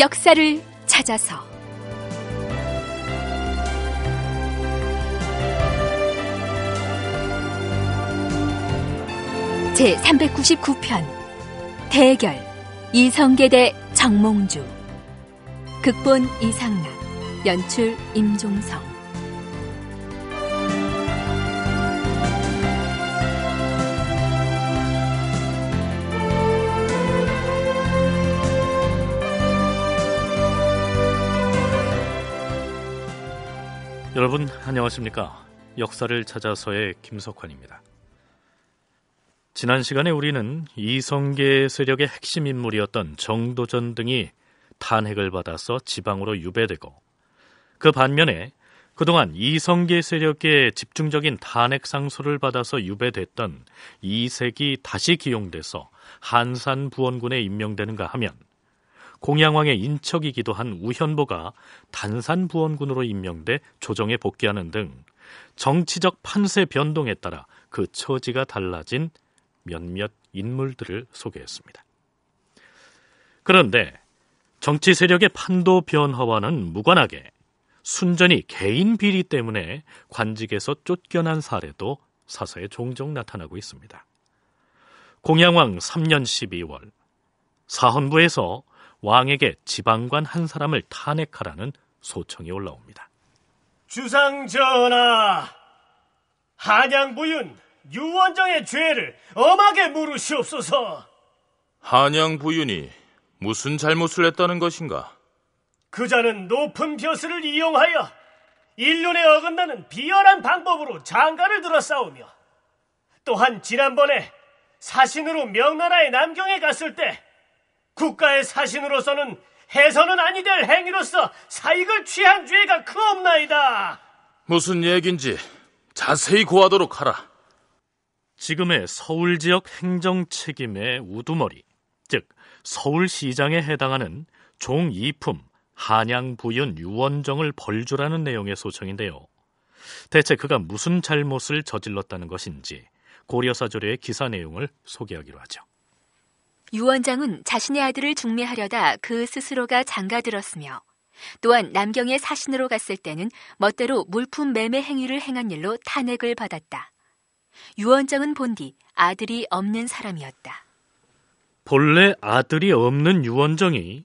역사를 찾아서 제 399편 대결 이성계 대 정몽주 극본 이상락 연출 임종성 여러분 안녕하십니까? 역사를 찾아서의 김석환입니다. 지난 시간에 우리는 이성계 세력의 핵심 인물이었던 정도전 등이 탄핵을 받아서 지방으로 유배되고 그 반면에 그동안 이성계 세력의 집중적인 탄핵 상소를 받아서 유배됐던 이색이 다시 기용돼서 한산 부원군에 임명되는가 하면 공양왕의 인척이기도 한 우현보가 단산부원군으로 임명돼 조정에 복귀하는 등 정치적 판세 변동에 따라 그 처지가 달라진 몇몇 인물들을 소개했습니다. 그런데 정치 세력의 판도 변화와는 무관하게 순전히 개인 비리 때문에 관직에서 쫓겨난 사례도 사서에 종종 나타나고 있습니다. 공양왕 3년 12월 사헌부에서 왕에게 지방관 한 사람을 탄핵하라는 소청이 올라옵니다. 주상 전하, 한양부윤 유원정의 죄를 엄하게 물으시옵소서. 한양부윤이 무슨 잘못을 했다는 것인가? 그자는 높은 벼슬을 이용하여 인륜에 어긋나는 비열한 방법으로 장가를 들어싸우며 또한 지난번에 사신으로 명나라의 남경에 갔을 때 국가의 사신으로서는 해서는 아니 될 행위로서 사익을 취한 죄가 그 없나이다. 무슨 얘긴지 자세히 고하도록 하라. 지금의 서울 지역 행정 책임의 우두머리, 즉 서울시장에 해당하는 종이품 한양부연 유원정을 벌주라는 내용의 소청인데요. 대체 그가 무슨 잘못을 저질렀다는 것인지 고려사조례의 기사 내용을 소개하기로 하죠. 유원장은 자신의 아들을 중매하려다 그 스스로가 장가들었으며 또한 남경의 사신으로 갔을 때는 멋대로 물품 매매 행위를 행한 일로 탄핵을 받았다. 유원장은 본디 아들이 없는 사람이었다. 본래 아들이 없는 유원정이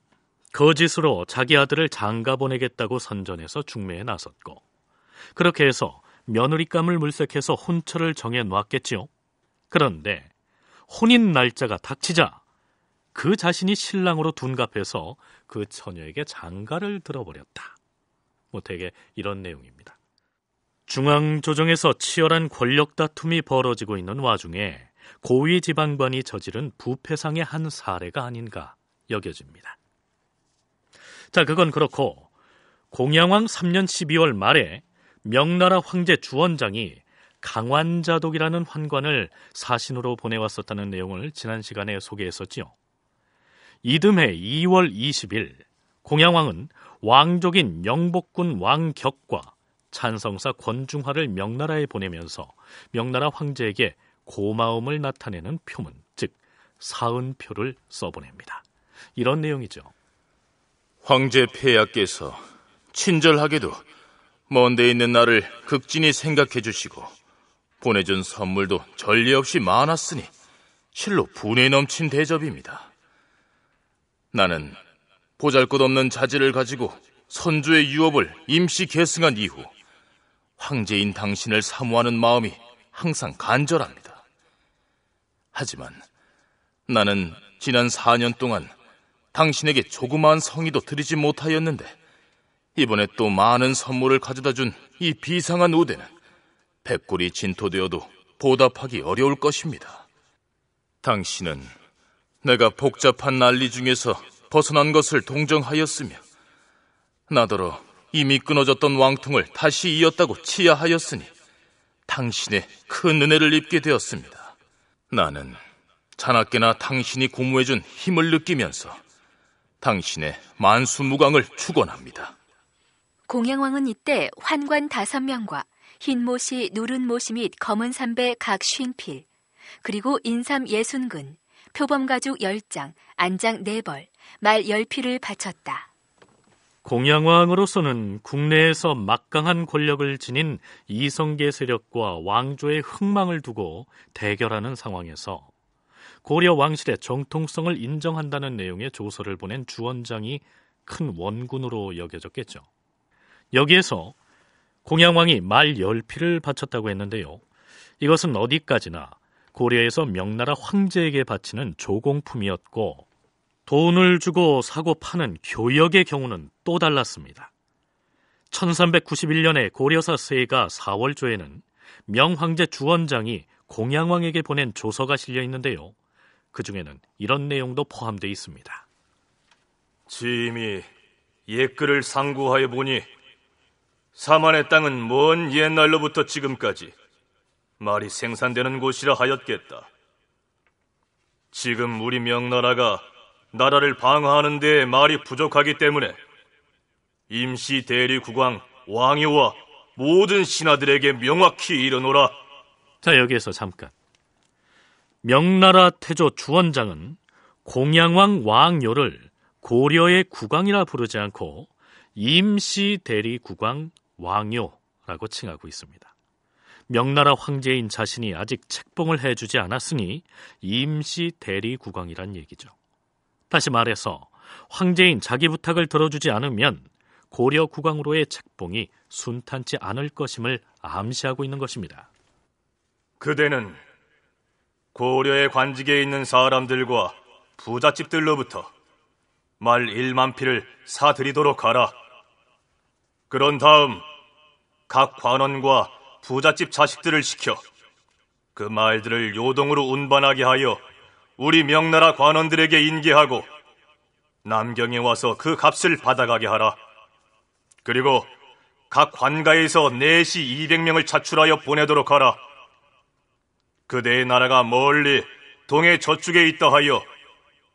거짓으로 자기 아들을 장가 보내겠다고 선전해서 중매에 나섰고 그렇게 해서 며느리감을 물색해서 혼처를 정해 놓았겠지요. 그런데 혼인 날짜가 닥치자 그 자신이 신랑으로 둔갑해서 그 처녀에게 장가를 들어버렸다. 뭐 되게 이런 내용입니다. 중앙조정에서 치열한 권력 다툼이 벌어지고 있는 와중에 고위 지방관이 저지른 부패상의 한 사례가 아닌가 여겨집니다. 자, 그건 그렇고 공양왕 3년 12월 말에 명나라 황제 주원장이 강환자독이라는 환관을 사신으로 보내왔었다는 내용을 지난 시간에 소개했었지요. 이듬해 2월 20일 공양왕은 왕족인 영복군 왕격과 찬성사 권중화를 명나라에 보내면서 명나라 황제에게 고마움을 나타내는 표문, 즉 사은표를 써보냅니다. 이런 내용이죠. 황제 폐하께서 친절하게도 먼데 있는 나를 극진히 생각해 주시고 보내준 선물도 전례 없이 많았으니 실로 분에 넘친 대접입니다. 나는 보잘것없는 자질을 가지고 선조의 유업을 임시 계승한 이후 황제인 당신을 사모하는 마음이 항상 간절합니다. 하지만 나는 지난 4년 동안 당신에게 조그마한 성의도 드리지 못하였는데 이번에 또 많은 선물을 가져다 준 이 비상한 우대는 백골이 진토되어도 보답하기 어려울 것입니다. 당신은 내가 복잡한 난리 중에서 벗어난 것을 동정하였으며 나더러 이미 끊어졌던 왕통을 다시 이었다고 치하하였으니 당신의 큰 은혜를 입게 되었습니다. 나는 자나깨나 당신이 고무해준 힘을 느끼면서 당신의 만수무강을 축원합니다. 공양왕은 이때 환관 다섯 명과 흰 모시, 누른 모시 및 검은 삼배 각 쉰필 그리고 인삼 예순근 표범가죽 10장, 안장 4벌, 말 10피를 바쳤다. 공양왕으로서는 국내에서 막강한 권력을 지닌 이성계 세력과 왕조의 흥망을 두고 대결하는 상황에서 고려 왕실의 정통성을 인정한다는 내용의 조서를 보낸 주원장이 큰 원군으로 여겨졌겠죠. 여기에서 공양왕이 말 열피를 바쳤다고 했는데요. 이것은 어디까지나 고려에서 명나라 황제에게 바치는 조공품이었고 돈을 주고 사고 파는 교역의 경우는 또 달랐습니다. 1391년에 고려사 세가 4월조에는 명황제 주원장이 공양왕에게 보낸 조서가 실려 있는데요. 그 중에는 이런 내용도 포함되어 있습니다. 지임이 옛글을 상구하여 보니 사만의 땅은 먼 옛날로부터 지금까지 말이 생산되는 곳이라 하였겠다. 지금 우리 명나라가 나라를 방어하는 데 말이 부족하기 때문에 임시 대리 국왕 왕이와 모든 신하들에게 명확히 이르노라. 자, 여기에서 잠깐. 명나라 태조 주원장은 공양왕 왕요를 고려의 국왕이라 부르지 않고 임시 대리 국왕 왕요라고 칭하고 있습니다. 명나라 황제인 자신이 아직 책봉을 해주지 않았으니 임시 대리 국왕이란 얘기죠. 다시 말해서 황제인 자기 부탁을 들어주지 않으면 고려 국왕으로의 책봉이 순탄치 않을 것임을 암시하고 있는 것입니다. 그대는 고려의 관직에 있는 사람들과 부잣집들로부터 말 1만 피를 사드리도록 하라. 그런 다음 각 관원과 부잣집 자식들을 시켜 그 말들을 요동으로 운반하게 하여 우리 명나라 관원들에게 인계하고 남경에 와서 그 값을 받아가게 하라. 그리고 각 관가에서 내시 200명을 차출하여 보내도록 하라. 그대의 나라가 멀리 동해 저쪽에 있다 하여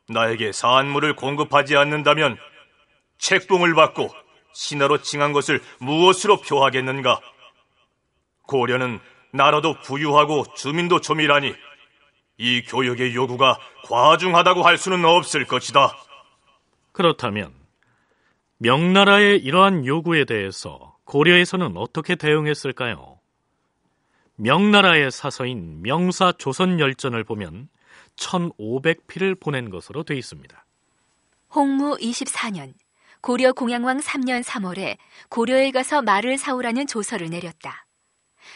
나에게 산물을 공급하지 않는다면 책봉을 받고 신하로 칭한 것을 무엇으로 표하겠는가? 고려는 나라도 부유하고 주민도 조밀하니 이 교역의 요구가 과중하다고 할 수는 없을 것이다. 그렇다면 명나라의 이러한 요구에 대해서 고려에서는 어떻게 대응했을까요? 명나라의 사서인 명사 조선열전을 보면 1500피를 보낸 것으로 되어 있습니다. 홍무 24년 고려 공양왕 3년 3월에 고려에 가서 말을 사오라는 조서를 내렸다.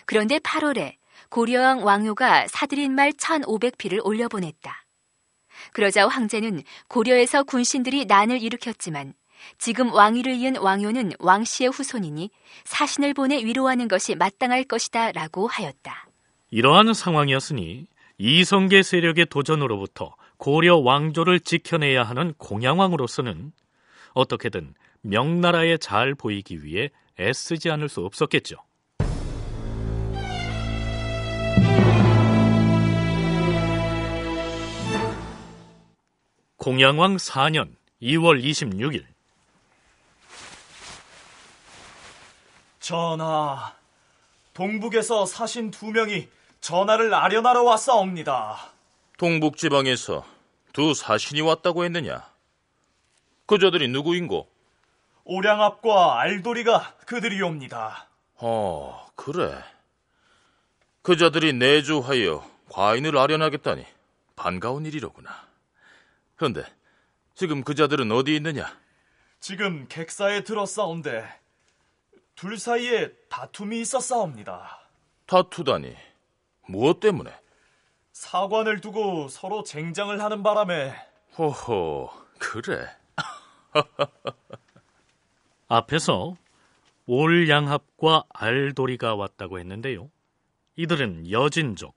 그런데 8월에 고려왕 왕효가 사들인 말 1500피를 올려보냈다. 그러자 황제는 고려에서 군신들이 난을 일으켰지만 지금 왕위를 이은 왕효는 왕씨의 후손이니 사신을 보내 위로하는 것이 마땅할 것이다 라고 하였다. 이러한 상황이었으니 이성계 세력의 도전으로부터 고려 왕조를 지켜내야 하는 공양왕으로서는 어떻게든 명나라에 잘 보이기 위해 애쓰지 않을 수 없었겠죠. 공양왕 4년 2월 26일 전하, 동북에서 사신 두 명이 전하를 아련하러 왔사옵니다. 동북 지방에서 두 사신이 왔다고 했느냐? 그저들이 누구인고? 오량압과 알돌이가 그들이옵니다. 어, 그래. 그자들이 내주하여 과인을 아련하겠다니 반가운 일이로구나. 그런데 지금 그 자들은 어디 있느냐? 지금 객사에 들어싸온데둘 사이에 다툼이 있었사옵니다. 다투다니 무엇 때문에? 사관을 두고 서로 쟁장을 하는 바람에 호호 그래 앞에서 올양합과 알도리가 왔다고 했는데요. 이들은 여진족,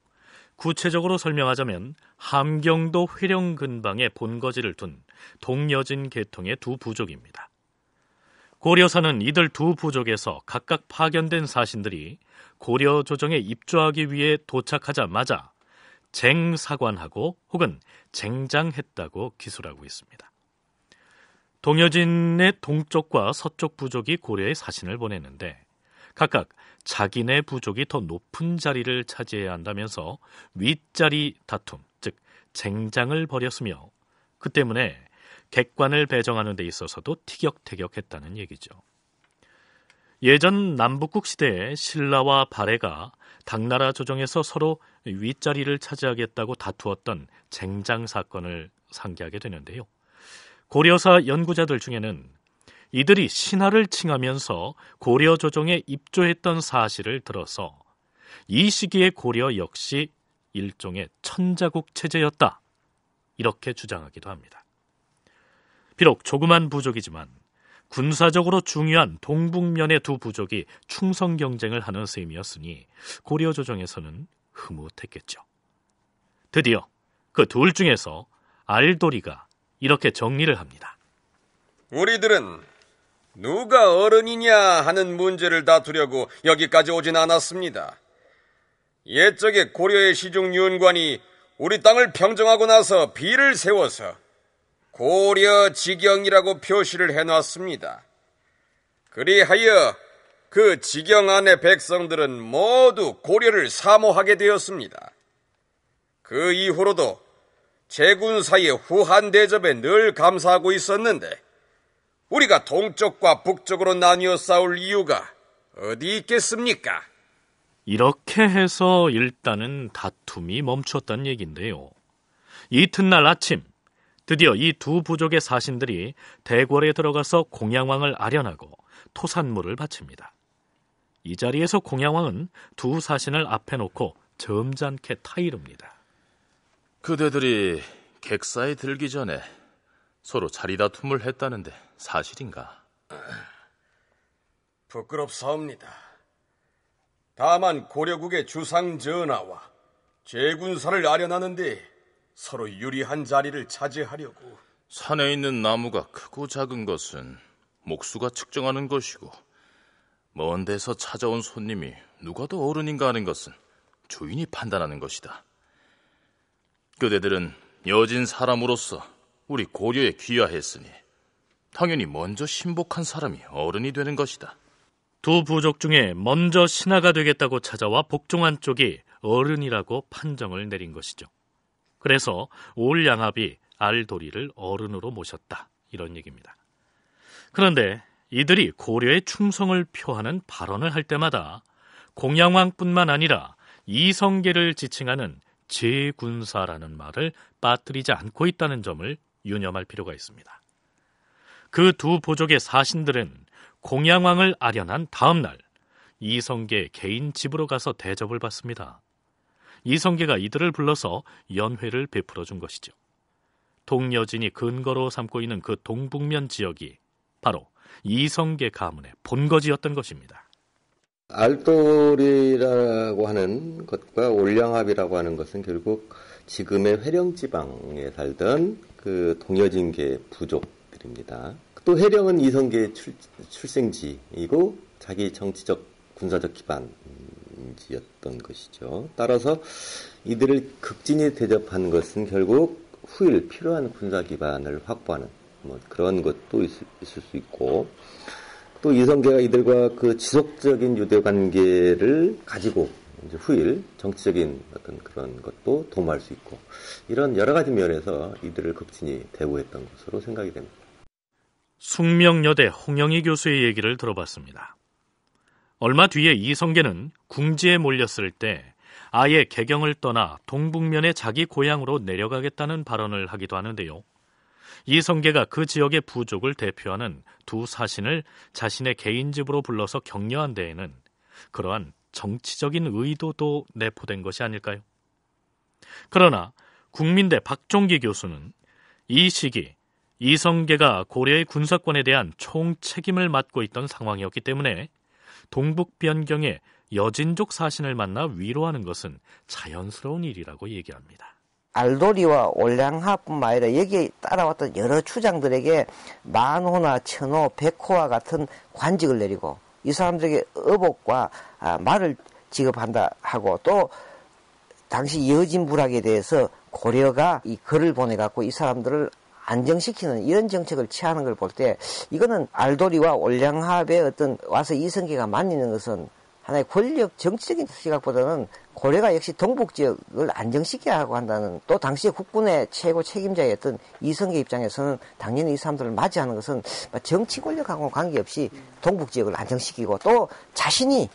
구체적으로 설명하자면 함경도 회령 근방에 본거지를 둔 동여진 계통의 두 부족입니다. 고려사는 이들 두 부족에서 각각 파견된 사신들이 고려 조정에 입주하기 위해 도착하자마자 쟁사관하고 혹은 쟁장했다고 기술하고 있습니다. 동여진의 동쪽과 서쪽 부족이 고려의 사신을 보냈는데 각각 자기네 부족이 더 높은 자리를 차지해야 한다면서 윗자리 다툼, 즉 쟁장을 벌였으며 그 때문에 객관을 배정하는 데 있어서도 티격태격했다는 얘기죠. 예전 남북국 시대에 신라와 발해가 당나라 조정에서 서로 윗자리를 차지하겠다고 다투었던 쟁장 사건을 상기하게 되는데요. 고려사 연구자들 중에는 이들이 신하를 칭하면서 고려 조정에 입조했던 사실을 들어서 이 시기의 고려 역시 일종의 천자국 체제였다. 이렇게 주장하기도 합니다. 비록 조그만 부족이지만 군사적으로 중요한 동북면의 두 부족이 충성 경쟁을 하는 셈이었으니 고려 조정에서는 흐뭇했겠죠. 드디어 그 둘 중에서 알도리가 이렇게 정리를 합니다. 우리들은 누가 어른이냐 하는 문제를 다투려고 여기까지 오진 않았습니다. 옛적에 고려의 시중 유 윤관이 우리 땅을 평정하고 나서 비를 세워서 고려 지경이라고 표시를 해놨습니다. 그리하여 그 지경 안의 백성들은 모두 고려를 사모하게 되었습니다. 그 이후로도 제군 사이의 후한 대접에 늘 감사하고 있었는데 우리가 동쪽과 북쪽으로 나뉘어 싸울 이유가 어디 있겠습니까? 이렇게 해서 일단은 다툼이 멈췄단 얘긴데요. 이튿날 아침, 드디어 이 두 부족의 사신들이 대궐에 들어가서 공양왕을 아련하고 토산물을 바칩니다. 이 자리에서 공양왕은 두 사신을 앞에 놓고 점잖게 타이릅니다. 그대들이 객사에 들기 전에 서로 자리다 툼을 했다는데 사실인가? 부끄럽사옵니다. 다만 고려국의 주상 전하와 제군사를 아련하는데 서로 유리한 자리를 차지하려고 산에 있는 나무가 크고 작은 것은 목수가 측정하는 것이고 먼 데서 찾아온 손님이 누가 더 어른인가 하는 것은 주인이 판단하는 것이다. 그대들은 여진 사람으로서 우리 고려에 귀하했으니 당연히 먼저 신복한 사람이 어른이 되는 것이다. 두 부족 중에 먼저 신하가 되겠다고 찾아와 복종한 쪽이 어른이라고 판정을 내린 것이죠. 그래서 올 양압이 알도리를 어른으로 모셨다. 이런 얘기입니다. 그런데 이들이 고려의 충성을 표하는 발언을 할 때마다 공양왕뿐만 아니라 이성계를 지칭하는 제군사라는 말을 빠뜨리지 않고 있다는 점을 유념할 필요가 있습니다. 그두 보족의 사신들은 공양왕을 아련한 다음날 이성계 개인 집으로 가서 대접을 받습니다. 이성계가 이들을 불러서 연회를 베풀어 준 것이죠. 동여진이 근거로 삼고 있는 그 동북면 지역이 바로 이성계 가문의 본거지였던 것입니다. 알돌이라고 하는 것과 올량합이라고 하는 것은 결국 지금의 회령 지방에 살던 그 동여진계 부족들입니다. 또 해령은 이성계의 출, 생지이고 자기 정치적 군사적 기반지였던 것이죠. 따라서 이들을 극진히 대접한 것은 결국 후일 필요한 군사 기반을 확보하는 뭐 그런 것도 있을, 있을 수 있고 또 이성계가 이들과 그 지속적인 유대 관계를 가지고 이제 후일 정치적인 어떤 그런 것도 도모할 수 있고 이런 여러 가지 면에서 이들을 극진히 대우했던 것으로 생각이 됩니다. 숙명여대 홍영희 교수의 얘기를 들어봤습니다. 얼마 뒤에 이성계는 궁지에 몰렸을 때 아예 개경을 떠나 동북면의 자기 고향으로 내려가겠다는 발언을 하기도 하는데요. 이성계가 그 지역의 부족을 대표하는 두 사신을 자신의 개인 집으로 불러서 격려한 데에는 그러한 정치적인 의도도 내포된 것이 아닐까요? 그러나 국민대 박종기 교수는 이 시기 이성계가 고려의 군사권에 대한 총책임을 맡고 있던 상황이었기 때문에 동북 변경에 여진족 사신을 만나 위로하는 것은 자연스러운 일이라고 얘기합니다. 알도리와 올량하뿐만 아니라 여기에 따라왔던 여러 추장들에게 만호나 천호, 백호와 같은 관직을 내리고 이 사람들에게 어복과 아, 말을 지급한다 하고 또 당시 여진 불락에 대해서 고려가 이 글을 보내갖고 이 사람들을 안정시키는 이런 정책을 취하는 걸 볼 때 이거는 알도리와 올량합의 어떤 와서 이성계가 만드는 것은 하나의 권력 정치적인 시각보다는 고려가 역시 동북 지역을 안정시켜야 하고 한다는 또 당시 국군의 최고 책임자였던 이성계 입장에서는 당연히 이 사람들을 맞이하는 것은 뭐 정치 권력하고 관계없이 동북 지역을 안정시키고 또 자신이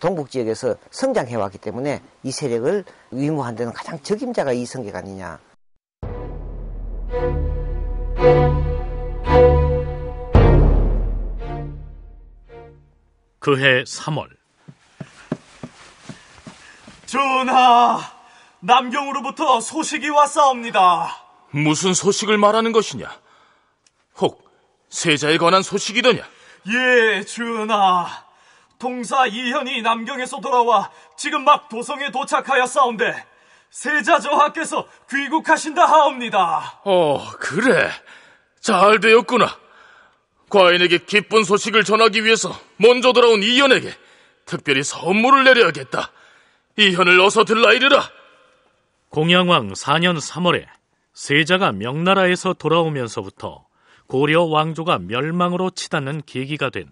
동북 지역에서 성장해 왔기 때문에 이 세력을 위무한 데는 가장 적임자가 이성계가 아니냐. 그해 3월 전하, 남경으로부터 소식이 왔사옵니다. 무슨 소식을 말하는 것이냐? 혹 세자에 관한 소식이더냐? 예, 전하. 동사 이현이 남경에서 돌아와 지금 막 도성에 도착하였사온데 세자 저하께서 귀국하신다 하옵니다. 어, 그래. 잘 되었구나. 과인에게 기쁜 소식을 전하기 위해서 먼저 돌아온 이현에게 특별히 선물을 내려야겠다. 이 현을 어서 들라이르라. 공양왕 4년 3월에 세자가 명나라에서 돌아오면서부터 고려 왕조가 멸망으로 치닫는 계기가 된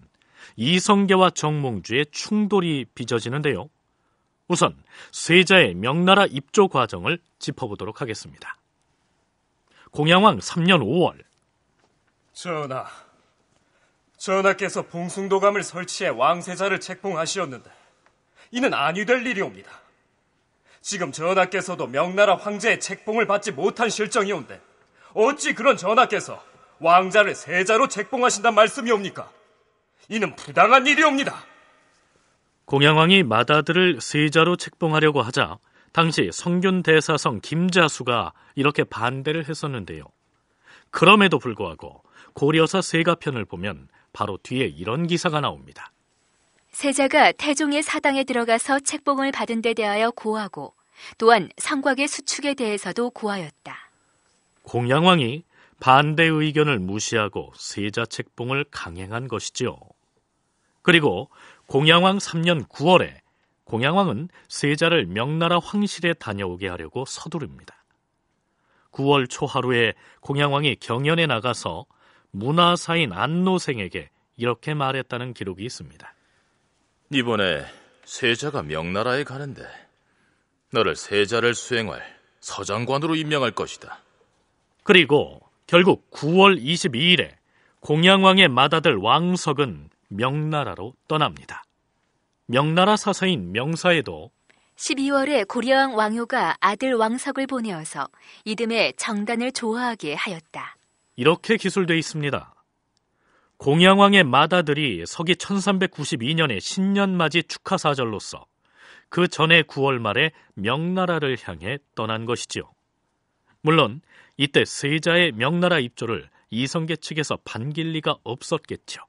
이성계와 정몽주의 충돌이 빚어지는데요. 우선 세자의 명나라 입조 과정을 짚어보도록 하겠습니다. 공양왕 3년 5월 전하, 전하께서 봉숭도감을 설치해 왕세자를 책봉하시었는데 이는 아니 될 일이옵니다. 지금 전하께서도 명나라 황제의 책봉을 받지 못한 실정이온데 어찌 그런 전하께서 왕자를 세자로 책봉하신단 말씀이옵니까? 이는 부당한 일이옵니다. 공양왕이 마다들을 세자로 책봉하려고 하자 당시 성균대사성 김자수가 이렇게 반대를 했었는데요. 그럼에도 불구하고 고려사 세가편을 보면 바로 뒤에 이런 기사가 나옵니다. 세자가 태종의 사당에 들어가서 책봉을 받은 데 대하여 고하고 또한 상곽의 수축에 대해서도 고하였다. 공양왕이 반대 의견을 무시하고 세자 책봉을 강행한 것이지요. 그리고 공양왕 3년 9월에 공양왕은 세자를 명나라 황실에 다녀오게 하려고 서두릅니다. 9월 초하루에 공양왕이 경연에 나가서 문화사인 안노생에게 이렇게 말했다는 기록이 있습니다. 이번에 세자가 명나라에 가는데 너를 세자를 수행할 서장관으로 임명할 것이다. 그리고 결국 9월 22일에 공양왕의 맏아들 왕석은 명나라로 떠납니다. 명나라 사서인 명사에도 12월에 고려왕 왕효가 아들 왕석을 보내어서 이듬해 정단을 조화하게 하였다. 이렇게 기술돼 있습니다. 공양왕의 마다들이 서기 1392년에 신년맞이 축하사절로서 그 전에 9월 말에 명나라를 향해 떠난 것이지요. 물론 이때 세자의 명나라 입조를 이성계 측에서 반길 리가 없었겠죠.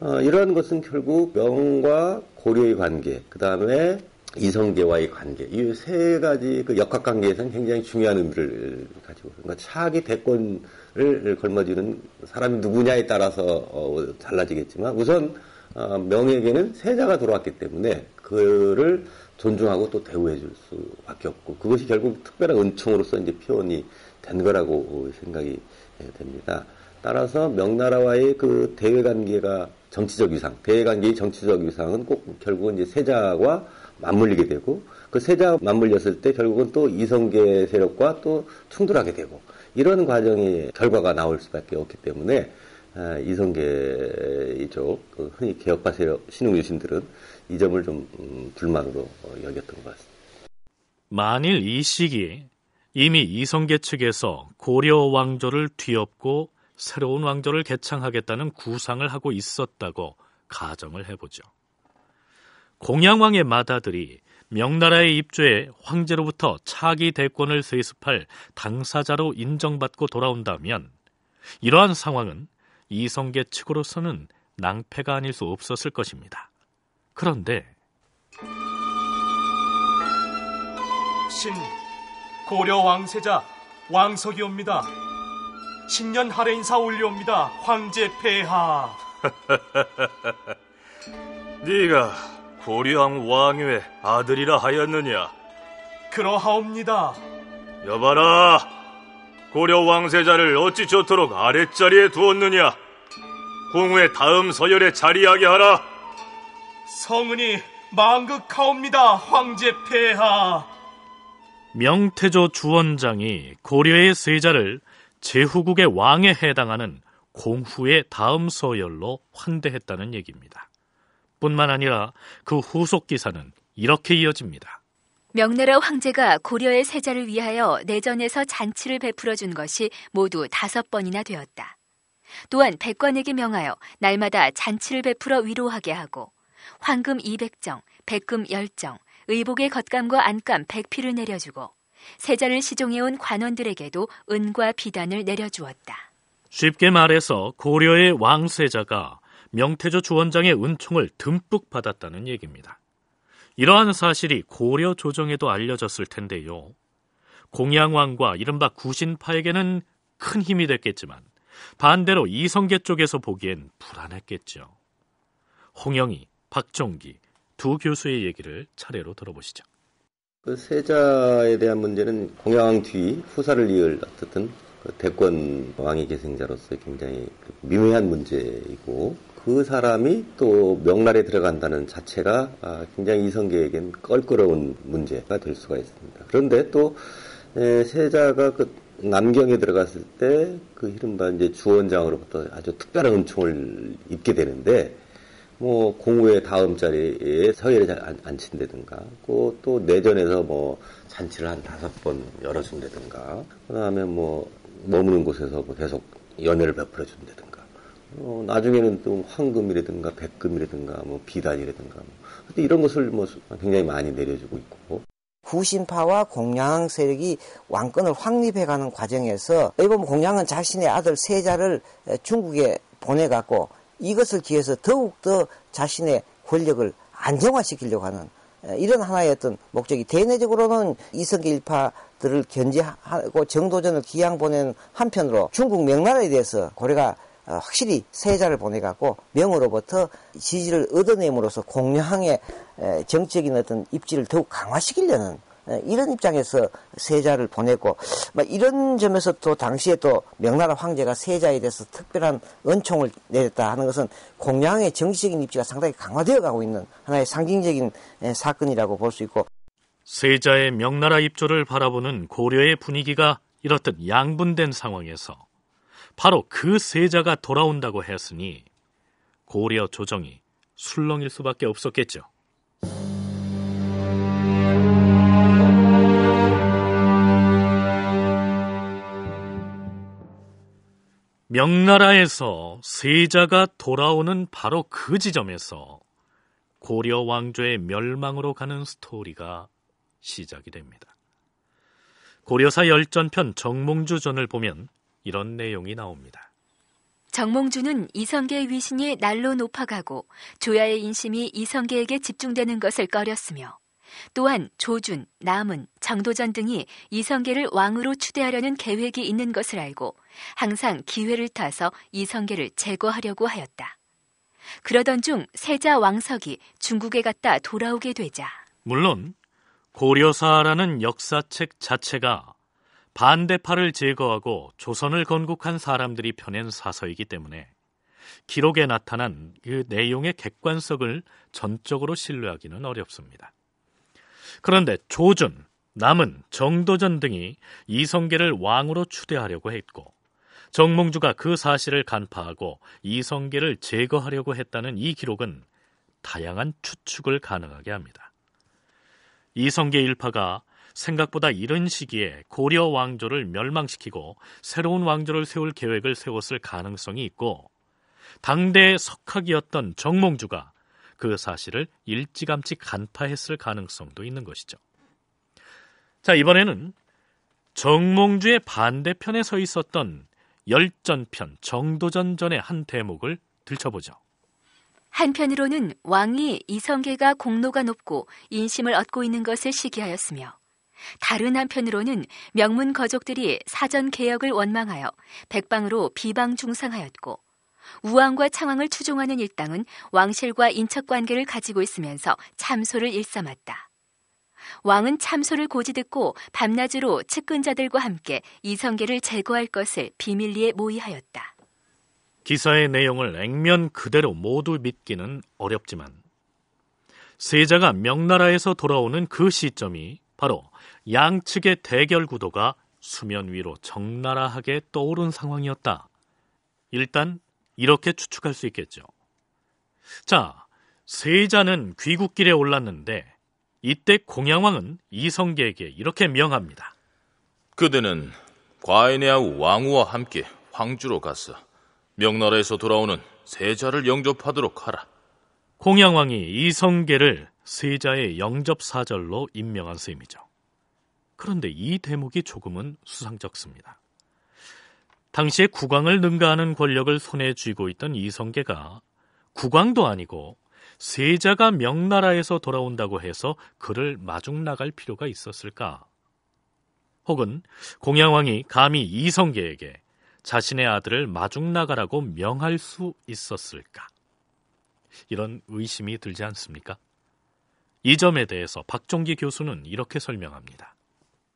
어, 이한 것은 결국 명과 고려의 관계, 그 다음에 이성계와의 관계, 이 세 가지 그 역학 관계에서는 굉장히 중요한 의미를 가지고 그러니까 차기 대권 를 걸머지는 사람이 누구냐에 따라서 어, 달라지겠지만 우선 어, 명에게는 세자가 들어왔기 때문에 그를 존중하고 또 대우해 줄 수밖에 없고 그것이 결국 특별한 은총으로서 이제 표현이 된 거라고 생각이 예, 됩니다. 따라서 명나라와의 그 대외 관계가 정치적 위상, 대외 관계의 정치적 위상은 꼭 결국은 이제 세자와 맞물리게 되고 그 세자 맞물렸을 때 결국은 또 이성계 세력과 또 충돌하게 되고 이런 과정이 결과가 나올 수밖에 없기 때문에 아, 이성계 이쪽 그 흔히 개혁파 세력 신흥 유신들은 이 점을 좀 음, 불만으로 어, 여겼던 것 같습니다. 만일 이 시기에 이미 이성계 측에서 고려 왕조를 뒤엎고 새로운 왕조를 개창하겠다는 구상을 하고 있었다고 가정을 해보죠. 공양왕의 마다들이 명나라의 입주에 황제로부터 차기 대권을 세습할 당사자로 인정받고 돌아온다면 이러한 상황은 이성계 측으로서는 낭패가 아닐 수 없었을 것입니다. 그런데 신 고려 왕세자 왕석이옵니다. 신년 하례 인사 올리옵니다. 황제 폐하. 네가 고려왕 왕유의 아들이라 하였느냐? 그러하옵니다. 여봐라, 고려 왕세자를 어찌 저토록 아랫자리에 두었느냐? 공후의 다음 서열에 자리하게 하라. 성은이 망극하옵니다, 황제 폐하. 명태조 주원장이 고려의 세자를 제후국의 왕에 해당하는 공후의 다음 서열로 환대했다는 얘기입니다. 뿐만 아니라 그 후속 기사는 이렇게 이어집니다. 명나라 황제가 고려의 세자를 위하여 내전에서 잔치를 베풀어 준 것이 모두 다섯 번이나 되었다. 또한 백관에게 명하여 날마다 잔치를 베풀어 위로하게 하고 황금 200정, 백금 10정, 의복의 겉감과 안감 100피를 내려주고 세자를 시종해온 관원들에게도 은과 비단을 내려주었다. 쉽게 말해서 고려의 왕세자가 명태조 주원장의 은총을 듬뿍 받았다는 얘기입니다. 이러한 사실이 고려 조정에도 알려졌을 텐데요. 공양왕과 이른바 구신파에게는 큰 힘이 됐겠지만 반대로 이성계 쪽에서 보기엔 불안했겠죠. 홍영희, 박종기 두 교수의 얘기를 차례로 들어보시죠. 그 세자에 대한 문제는 공양왕 뒤 후사를 이을 어쨌든 그 대권 왕의 계승자로서 굉장히 그 미묘한 문제이고 그 사람이 또 명란에 들어간다는 자체가 아, 굉장히 이성계에겐 껄끄러운 문제가 될 수가 있습니다. 그런데 또 예, 세자가 그 남경에 들어갔을 때그 이른바 이제 주원장으로부터 아주 특별한 은총을 입게 되는데 뭐 공후의 다음 자리에 서열에 잘 안, 앉힌다든가 그 또 내전에서 뭐 잔치를 한 다섯 번 열어준다든가 그 다음에 뭐 머무는 곳에서 뭐 계속 연애를 베풀어준다든가 어, 나중에는 또 황금이라든가 백금이라든가 뭐 비단이라든가 뭐. 근데 이런 것을 뭐 굉장히 많이 내려주고 있고 구신파와 공양 세력이 왕권을 확립해가는 과정에서 일본 공양은 자신의 아들 세자를 중국에 보내갖고 이것을 기해서 더욱더 자신의 권력을 안정화시키려고 하는 이런 하나의 어떤 목적이 대내적으로는 이성계 일파들을 견제하고 정도전을 기양 보내는 한편으로 중국 명나라에 대해서 고려가 어, 확실히 세자를 보내갖고 명으로부터 지지를 얻어냄으로써 공양의 정적인 치 어떤 입지를 더욱 강화시키려는 이런 입장에서 세자를 보냈고 뭐 이런 점에서 또 당시에 또 명나라 황제가 세자에 대해서 특별한 은총을 내렸다 하는 것은 공양의 정치적인 입지가 상당히 강화되어 가고 있는 하나의 상징적인 사건이라고 볼 수 있고 세자의 명나라 입조를 바라보는 고려의 분위기가 이렇듯 양분된 상황에서 바로 그 세자가 돌아온다고 했으니 고려 조정이 술렁일 수밖에 없었겠죠. 명나라에서 세자가 돌아오는 바로 그 지점에서 고려 왕조의 멸망으로 가는 스토리가 시작이 됩니다. 고려사 열전편 정몽주전을 보면 이런 내용이 나옵니다. 정몽주는 이성계 의 위신이 날로 높아가고 조야의 인심이 이성계에게 집중되는 것을 꺼렸으며 또한 조준, 남은, 정도전 등이 이성계를 왕으로 추대하려는 계획이 있는 것을 알고 항상 기회를 타서 이성계를 제거하려고 하였다. 그러던 중 세자 왕석이 중국에 갔다 돌아오게 되자 물론 고려사라는 역사책 자체가 반대파를 제거하고 조선을 건국한 사람들이 펴낸 사서이기 때문에 기록에 나타난 그 내용의 객관성을 전적으로 신뢰하기는 어렵습니다. 그런데 조준, 남은, 정도전 등이 이성계를 왕으로 추대하려고 했고 정몽주가 그 사실을 간파하고 이성계를 제거하려고 했다는 이 기록은 다양한 추측을 가능하게 합니다. 이성계 일파가 생각보다 이른 시기에 고려 왕조를 멸망시키고 새로운 왕조를 세울 계획을 세웠을 가능성이 있고 당대의 석학이었던 정몽주가 그 사실을 일찌감치 간파했을 가능성도 있는 것이죠. 자, 이번에는 정몽주의 반대편에 서 있었던 열전편 정도전전의 한 대목을 들춰보죠. 한편으로는 왕이 이성계가 공로가 높고 인심을 얻고 있는 것을 시기하였으며 다른 한편으로는 명문 거족들이 사전 개혁을 원망하여 백방으로 비방 중상하였고 우왕과 창왕을 추종하는 일당은 왕실과 인척 관계를 가지고 있으면서 참소를 일삼았다. 왕은 참소를 고지듣고 밤낮으로 측근자들과 함께 이성계를 제거할 것을 비밀리에 모의하였다. 기사의 내용을 액면 그대로 모두 믿기는 어렵지만 세자가 명나라에서 돌아오는 그 시점이 바로 양측의 대결 구도가 수면 위로 적나라하게 떠오른 상황이었다. 일단 이렇게 추측할 수 있겠죠. 자, 세자는 귀국길에 올랐는데 이때 공양왕은 이성계에게 이렇게 명합니다. 그대는 과인의 왕후와 함께 황주로 갔어. 명나라에서 돌아오는 세자를 영접하도록 하라. 공양왕이 이성계를 세자의 영접 사절로 임명한 셈이죠. 그런데 이 대목이 조금은 수상쩍습니다. 당시에 국왕을 능가하는 권력을 손에 쥐고 있던 이성계가 국왕도 아니고 세자가 명나라에서 돌아온다고 해서 그를 마중 나갈 필요가 있었을까? 혹은 공양왕이 감히 이성계에게 자신의 아들을 마중 나가라고 명할 수 있었을까? 이런 의심이 들지 않습니까? 이 점에 대해서 박종기 교수는 이렇게 설명합니다.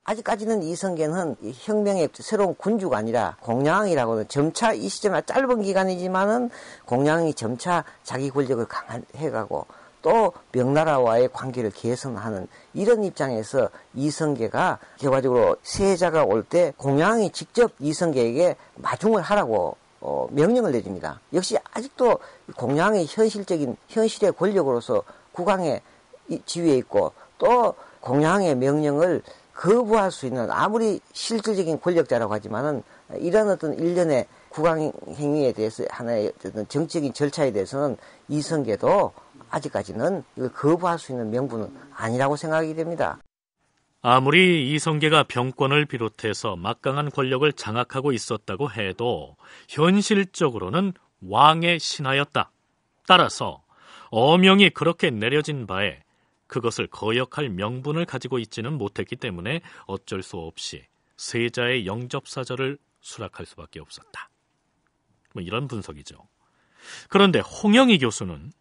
아직까지는 이성계는 혁명의 새로운 군주가 아니라 공양이라고는 점차 이 시점에 짧은 기간이지만은 공양이 점차 자기 권력을 강해가고 화또 명나라와의 관계를 개선하는 이런 입장에서 이성계가 결과적으로 세자가 올 때 공양이 직접 이성계에게 마중을 하라고 어, 명령을 내줍니다. 역시 아직도 공양의 현실적인 현실의 권력으로서 국왕의 지위에 있고 또 공양의 명령을 거부할 수 있는 아무리 실질적인 권력자라고 하지만은 이런 어떤 일련의 국왕 행위에 대해서 하나의 어떤 정치적인 절차에 대해서는 이성계도 아직까지는 이걸 거부할 수 있는 명분은 아니라고 생각이 됩니다. 아무리 이성계가 병권을 비롯해서 막강한 권력을 장악하고 있었다고 해도 현실적으로는 왕의 신하였다. 따라서 어명이 그렇게 내려진 바에 그것을 거역할 명분을 가지고 있지는 못했기 때문에 어쩔 수 없이 세자의 영접사절을 수락할 수밖에 없었다. 뭐 이런 분석이죠. 그런데 홍영희 교수는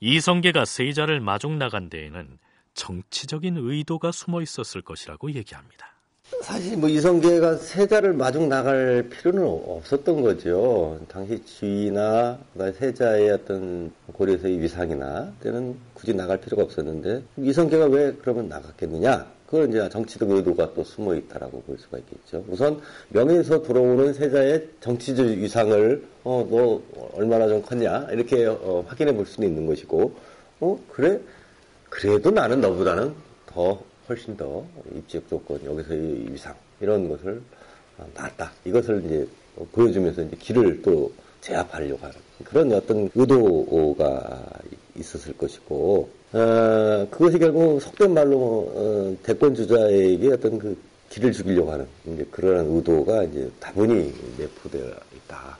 이성계가 세자를 마중 나간 데에는 정치적인 의도가 숨어 있었을 것이라고 얘기합니다. 사실 뭐 이성계가 세자를 마중 나갈 필요는 없었던 거죠. 당시 지위나 세자의 어떤 고려에서의 위상이나 때는 굳이 나갈 필요가 없었는데 이성계가 왜 그러면 나갔겠느냐? 그건 이제 정치적 의도가 또 숨어 있다라고 볼 수가 있겠죠. 우선 명예에서 들어오는 세자의 정치적 위상을 어너 얼마나 좀 컸냐 이렇게 어, 확인해 볼 수는 있는 것이고, 어 그래 그래도 나는 너보다는 더 훨씬 더 입적 지 조건, 여기서의 위상, 이런 것을 낫다. 이것을 이제 보여주면서 이제 길을 또 제압하려고 하는 그런 어떤 의도가 있었을 것이고, 어, 그것이 결국 속된 말로 어, 대권주자에게 어떤 그 길을 죽이려고 하는 이제 그러한 의도가 이제 다분히 내포되어 있다.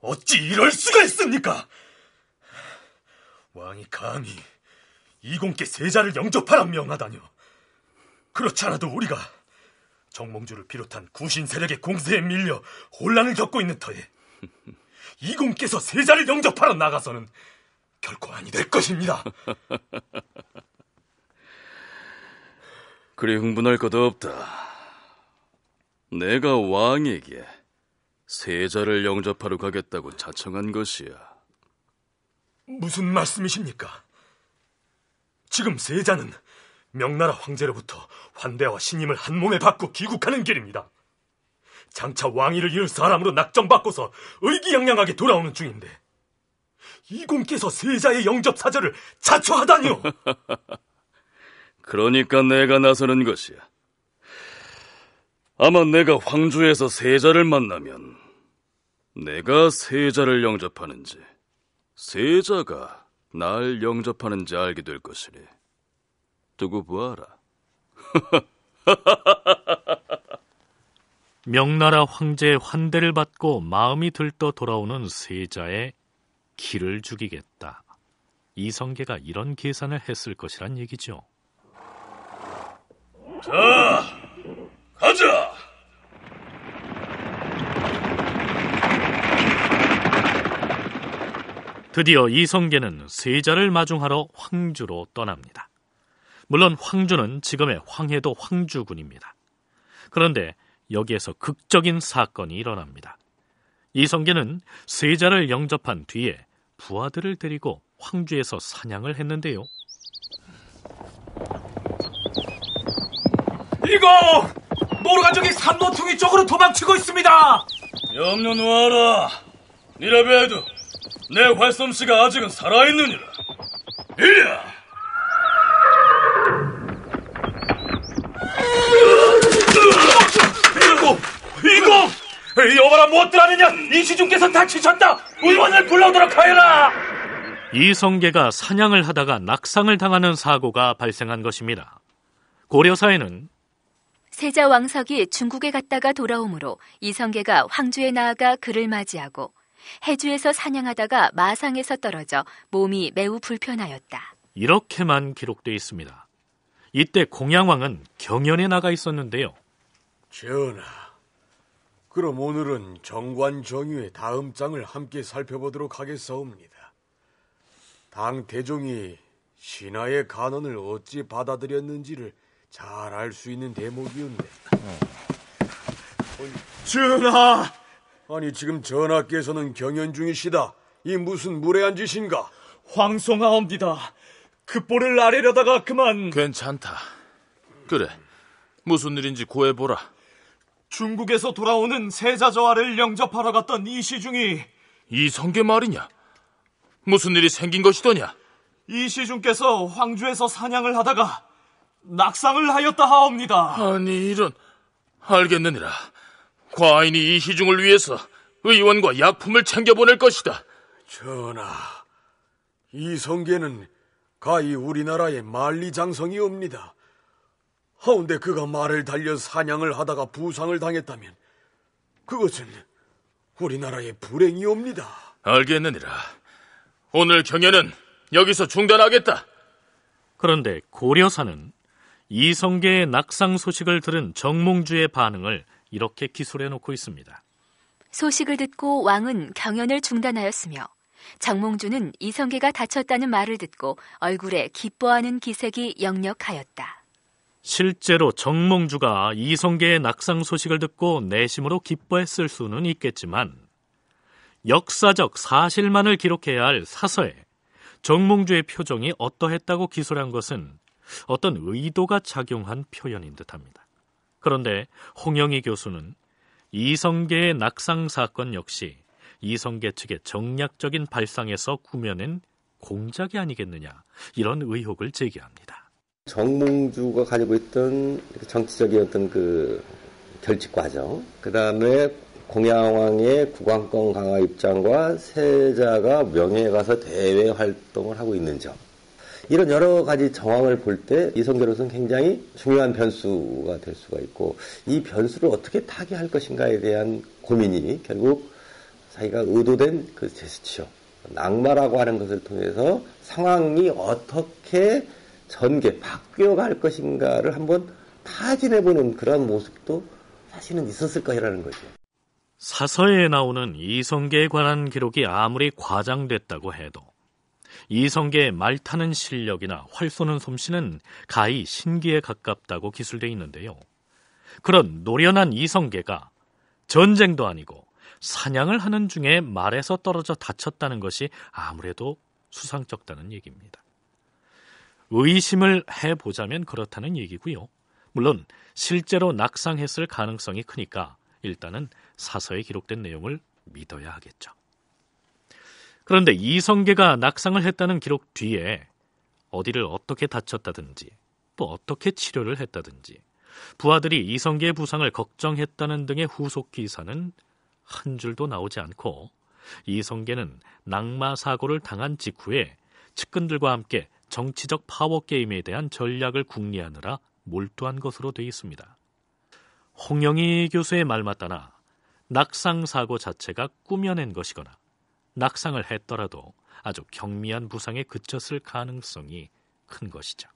어찌 이럴 수가 있습니까? 왕이 감히 이공께 세자를 영접하라 명하다뇨. 그렇지 않아도 우리가 정몽주를 비롯한 구신 세력의 공세에 밀려 혼란을 겪고 있는 터에 이공께서 세자를 영접하러 나가서는 결코 아니 될 것입니다. 그리 흥분할 것도 없다. 내가 왕에게 세자를 영접하러 가겠다고 자청한 것이야. 무슨 말씀이십니까? 지금 세자는 명나라 황제로부터 환대와 신임을 한 몸에 받고 귀국하는 길입니다. 장차 왕위를 이을 사람으로 낙정받고서 의기양양하게 돌아오는 중인데 이공께서 세자의 영접 사절을 자초하다니요. 그러니까 내가 나서는 것이야. 아마 내가 황주에서 세자를 만나면 내가 세자를 영접하는지 세자가 날 영접하는지 알게 될 것이니. 두고 보아라. 명나라 황제의 환대를 받고 마음이 들떠 돌아오는 세자의 길을 죽이겠다. 이성계가 이런 계산을 했을 것이란 얘기죠. 자, 가자! 드디어 이성계는 세자를 마중하러 황주로 떠납니다. 물론 황주는 지금의 황해도 황주군입니다. 그런데 여기에서 극적인 사건이 일어납니다. 이성계는 세자를 영접한 뒤에 부하들을 데리고 황주에서 사냥을 했는데요. 이거 노르가족이 산노퉁이 쪽으로 도망치고 있습니다. 염려 놓아라. 니라 배도 내 활솜씨가 아직은 살아있느니라. 이리야. 이거, 이거! 여봐라 무엇들 하느냐! 이시중께서 다치셨다! 의원을 불러오도록 하여라! 이성계가 사냥을 하다가 낙상을 당하는 사고가 발생한 것입니다. 고려사에는 세자 왕석이 중국에 갔다가 돌아오므로 이성계가 황주에 나아가 그를 맞이하고 해주에서 사냥하다가 마상에서 떨어져 몸이 매우 불편하였다. 이렇게만 기록돼 있습니다. 이때 공양왕은 경연에 나가 있었는데요. 전하, 그럼 오늘은 정관 정유의 다음 장을 함께 살펴보도록 하겠사옵니다. 당 대종이 신하의 간언을 어찌 받아들였는지를 잘 알 수 있는 대목이었네. 전하! 아니 지금 전하께서는 경연 중이시다. 이 무슨 무례한 짓인가? 황송하옵니다. 그 볼을 아래려다가 그만. 괜찮다. 그래. 무슨 일인지 구해보라 중국에서 돌아오는 세자저하를 영접하러 갔던 이시중이 이성계 말이냐? 무슨 일이 생긴 것이더냐? 이시중께서 황주에서 사냥을 하다가 낙상을 하였다 하옵니다. 아니 이런 알겠느니라. 과인이 이시중을 위해서 의원과 약품을 챙겨 보낼 것이다. 전하, 이성계는 가히 우리나라에 만리장성이옵니다. 하운데 그가 말을 달려 사냥을 하다가 부상을 당했다면 그것은 우리나라의 불행이옵니다. 알겠느니라. 오늘 경연은 여기서 중단하겠다. 그런데 고려사는 이성계의 낙상 소식을 들은 정몽주의 반응을 이렇게 기술해 놓고 있습니다. 소식을 듣고 왕은 경연을 중단하였으며 장몽주는 이성계가 다쳤다는 말을 듣고 얼굴에 기뻐하는 기색이 역력하였다. 실제로 정몽주가 이성계의 낙상 소식을 듣고 내심으로 기뻐했을 수는 있겠지만 역사적 사실만을 기록해야 할 사서에 정몽주의 표정이 어떠했다고 기술한 것은 어떤 의도가 작용한 표현인 듯합니다. 그런데 홍영희 교수는 이성계의 낙상 사건 역시 이성계 측의 정략적인 발상에서 꾸며낸 공작이 아니겠느냐 이런 의혹을 제기합니다. 정몽주가 가지고 있던 정치적인 어떤 그 결집 과정, 그 다음에 공양왕의 국왕권 강화 입장과 세자가 명예에 가서 대외 활동을 하고 있는 점. 이런 여러 가지 정황을 볼 때 이성계로서는 굉장히 중요한 변수가 될 수가 있고 이 변수를 어떻게 타개할 것인가에 대한 고민이 결국 자기가 의도된 그 제스처, 낙마라고 하는 것을 통해서 상황이 어떻게 전개, 바뀌어갈 것인가를 한번 타진해보는 그런 모습도 사실은 있었을 거라는 거죠. 사서에 나오는 이성계에 관한 기록이 아무리 과장됐다고 해도 이성계의 말 타는 실력이나 활 쏘는 솜씨는 가히 신기에 가깝다고 기술돼 있는데요. 그런 노련한 이성계가 전쟁도 아니고 사냥을 하는 중에 말에서 떨어져 다쳤다는 것이 아무래도 수상적다는 얘기입니다. 의심을 해보자면 그렇다는 얘기고요. 물론 실제로 낙상했을 가능성이 크니까 일단은 사서에 기록된 내용을 믿어야 하겠죠. 그런데 이성계가 낙상을 했다는 기록 뒤에 어디를 어떻게 다쳤다든지 또 어떻게 치료를 했다든지 부하들이 이성계의 부상을 걱정했다는 등의 후속 기사는 한 줄도 나오지 않고 이성계는 낙마 사고를 당한 직후에 측근들과 함께 정치적 파워 게임에 대한 전략을 궁리하느라 몰두한 것으로 돼 있습니다. 홍영희 교수의 말 맞다나 낙상 사고 자체가 꾸며낸 것이거나 낙상을 했더라도 아주 경미한 부상에 그쳤을 가능성이 큰 것이죠.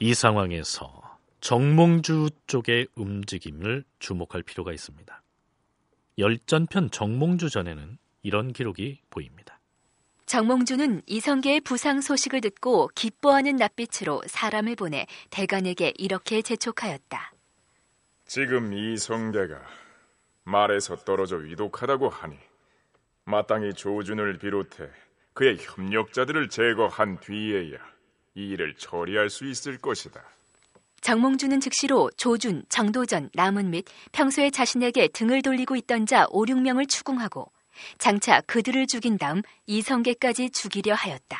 이 상황에서 정몽주 쪽의 움직임을 주목할 필요가 있습니다. 열전편 정몽주 전에는 이런 기록이 보입니다. 정몽주는 이성계의 부상 소식을 듣고 기뻐하는 낯빛으로 사람을 보내 대관에게 이렇게 재촉하였다. 지금 이성계가 말에서 떨어져 위독하다고 하니 마땅히 조준을 비롯해 그의 협력자들을 제거한 뒤에야 이 일을 처리할 수 있을 것이다. 정몽주는 즉시로 조준, 정도전, 남은 및 평소에 자신에게 등을 돌리고 있던 자 5, 6명을 추궁하고 장차 그들을 죽인 다음 이성계까지 죽이려 하였다.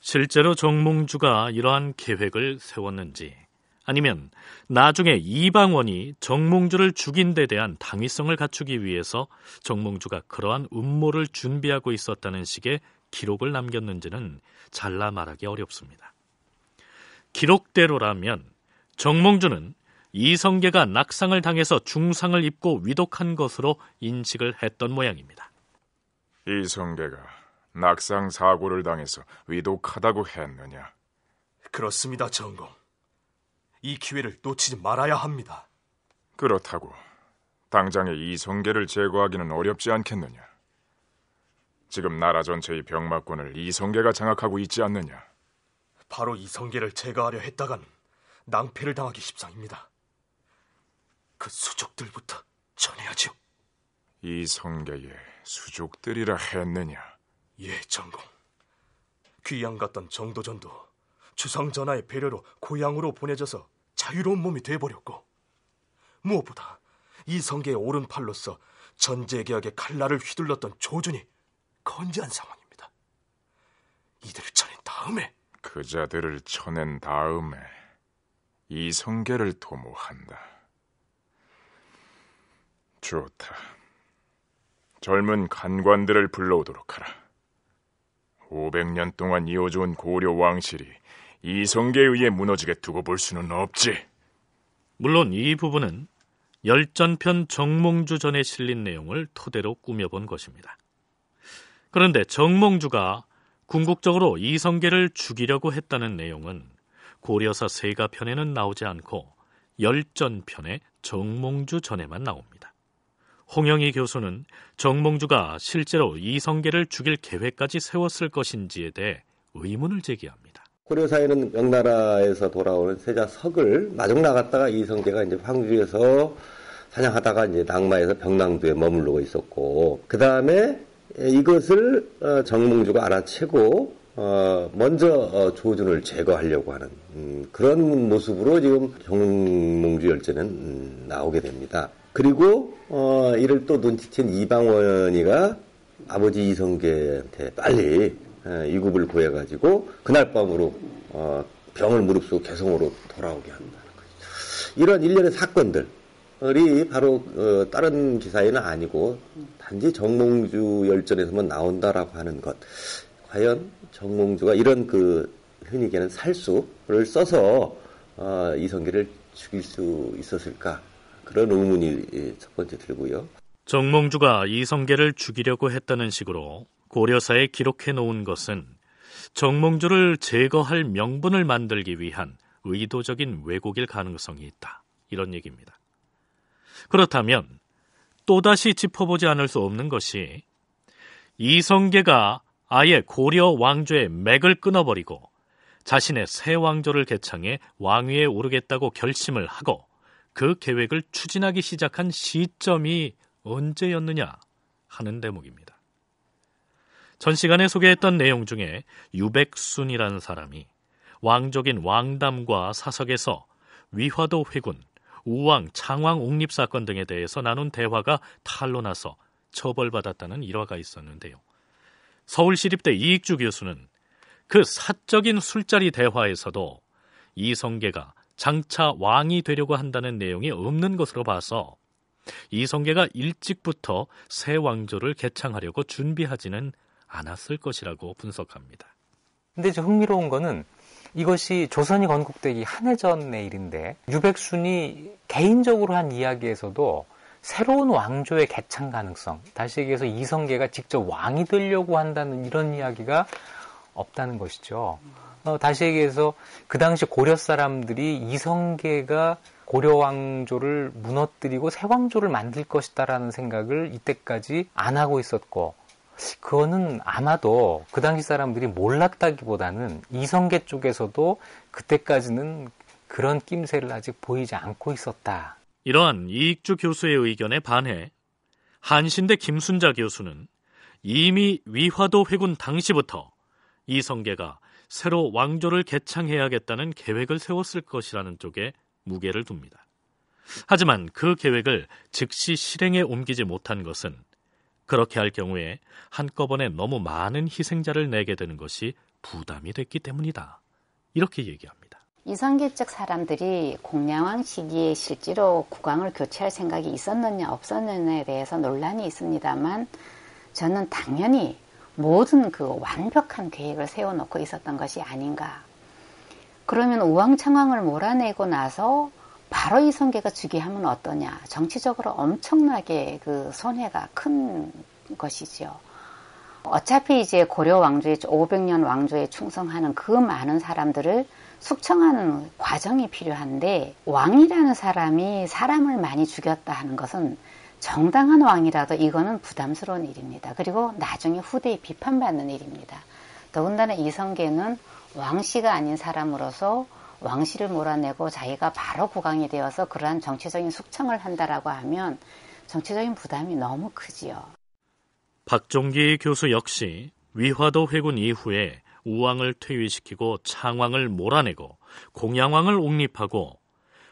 실제로 정몽주가 이러한 계획을 세웠는지 아니면 나중에 이방원이 정몽주를 죽인 데 대한 당위성을 갖추기 위해서 정몽주가 그러한 음모를 준비하고 있었다는 식의 기록을 남겼는지는 잘라 말하기 어렵습니다. 기록대로라면 정몽주는 이성계가 낙상을 당해서 중상을 입고 위독한 것으로 인식을 했던 모양입니다. 이성계가 낙상 사고를 당해서 위독하다고 했느냐? 그렇습니다, 정공이 기회를 놓치지 말아야 합니다. 그렇다고 당장에 이성계를 제거하기는 어렵지 않겠느냐? 지금 나라 전체의 병마권을 이성계가 장악하고 있지 않느냐? 바로 이성계를 제거하려 했다간 낭패를 당하기 십상입니다. 그 수족들부터 전해야죠 이성계에 수족들이라 했느냐? 예, 전공. 귀양 갔던 정도전도 주상전하의 배려로 고향으로 보내져서 자유로운 몸이 돼버렸고 무엇보다 이성계의 오른팔로서 전제계약의 칼날을 휘둘렀던 조준이 건재한 상황입니다. 이들을 쳐낸 다음에 그 자들을 쳐낸 다음에 이성계를 도모한다. 좋다. 젊은 간관들을 불러오도록 하라. 500년 동안 이어져온 고려 왕실이 이성계에 의해 무너지게 두고 볼 수는 없지. 물론 이 부분은 열전편 정몽주 전에 실린 내용을 토대로 꾸며본 것입니다. 그런데 정몽주가 궁극적으로 이성계를 죽이려고 했다는 내용은 고려사 세가편에는 나오지 않고 열전편의 정몽주 전에만 나옵니다. 홍영희 교수는 정몽주가 실제로 이성계를 죽일 계획까지 세웠을 것인지에 대해 의문을 제기합니다. 고려사에는 명나라에서 돌아오는 세자 석을 마중 나갔다가 이성계가 이제 황주에서 사냥하다가 이제 낙마에서 병랑도에 머물러고 있었고 그 다음에 예, 이것을 어, 정몽주가 알아채고 어, 먼저 어, 조준을 제거하려고 하는 음, 그런 모습으로 지금 정몽주 열전은 음, 나오게 됩니다. 그리고 이를 또 눈치챈 이방원이가 아버지 이성계한테 빨리 이굽을 예, 구해가지고 그날 밤으로 병을 무릅쓰고 개성으로 돌아오게 한다는 거죠. 이런 일련의 사건들이 바로 다른 기사에는 아니고 단지 정몽주 열전에서만 나온다라고 하는 것. 과연 정몽주가 이런 그 흔히 얘기는 살수를 써서 어, 이성계를 죽일 수 있었을까? 그런 의문이 예, 첫 번째 들고요. 정몽주가 이성계를 죽이려고 했다는 식으로 고려사에 기록해 놓은 것은 정몽주를 제거할 명분을 만들기 위한 의도적인 왜곡일 가능성이 있다. 이런 얘기입니다. 그렇다면 또다시 짚어보지 않을 수 없는 것이 이성계가 아예 고려 왕조의 맥을 끊어버리고 자신의 새 왕조를 개창해 왕위에 오르겠다고 결심을 하고 그 계획을 추진하기 시작한 시점이 언제였느냐 하는 대목입니다. 전 시간에 소개했던 내용 중에 유백순이라는 사람이 왕족인 왕담과 사석에서 위화도 회군, 우왕, 창왕 옹립 사건 등에 대해서 나눈 대화가 탈로 나서 처벌받았다는 일화가 있었는데요. 서울시립대 이익주 교수는 그 사적인 술자리 대화에서도 이성계가 장차 왕이 되려고 한다는 내용이 없는 것으로 봐서 이성계가 일찍부터 새 왕조를 개창하려고 준비하지는 않았을 것이라고 분석합니다. 근데 이제 흥미로운 거는 이것이 조선이 건국되기 한 해 전의 일인데 유백순이 개인적으로 한 이야기에서도 새로운 왕조의 개창 가능성, 다시 얘기해서 이성계가 직접 왕이 되려고 한다는 이런 이야기가 없다는 것이죠. 어, 다시 얘기해서 그 당시 고려 사람들이 이성계가 고려 왕조를 무너뜨리고 새 왕조를 만들 것이다라는 생각을 이때까지 안 하고 있었고 그거는 아마도 그 당시 사람들이 몰랐다기보다는 이성계 쪽에서도 그때까지는 그런 낌새를 아직 보이지 않고 있었다. 이러한 이익주 교수의 의견에 반해 한신대 김순자 교수는 이미 위화도 회군 당시부터 이성계가 새로 왕조를 개창해야겠다는 계획을 세웠을 것이라는 쪽에 무게를 둡니다. 하지만 그 계획을 즉시 실행에 옮기지 못한 것은 그렇게 할 경우에 한꺼번에 너무 많은 희생자를 내게 되는 것이 부담이 됐기 때문이다. 이렇게 얘기합니다. 이성계적 사람들이 공양왕 시기에 실제로 국왕을 교체할 생각이 있었느냐 없었느냐에 대해서 논란이 있습니다만 저는 당연히 모든 그 완벽한 계획을 세워놓고 있었던 것이 아닌가. 그러면 우왕창왕을 몰아내고 나서 바로 이성계가 즉위하면 어떠냐. 정치적으로 엄청나게 그 손해가 큰 것이지요. 어차피 이제 고려 왕조의 500년 왕조에 충성하는 그 많은 사람들을 숙청하는 과정이 필요한데 왕이라는 사람이 사람을 많이 죽였다 하는 것은 정당한 왕이라도 이거는 부담스러운 일입니다. 그리고 나중에 후대에 비판받는 일입니다. 더군다나 이성계는 왕씨가 아닌 사람으로서 왕실을 몰아내고 자기가 바로 국왕이 되어서 그러한 정치적인 숙청을 한다라고 하면 정치적인 부담이 너무 크지요. 박종기 교수 역시 위화도 회군 이후에 우왕을 퇴위시키고 창왕을 몰아내고 공양왕을 옹립하고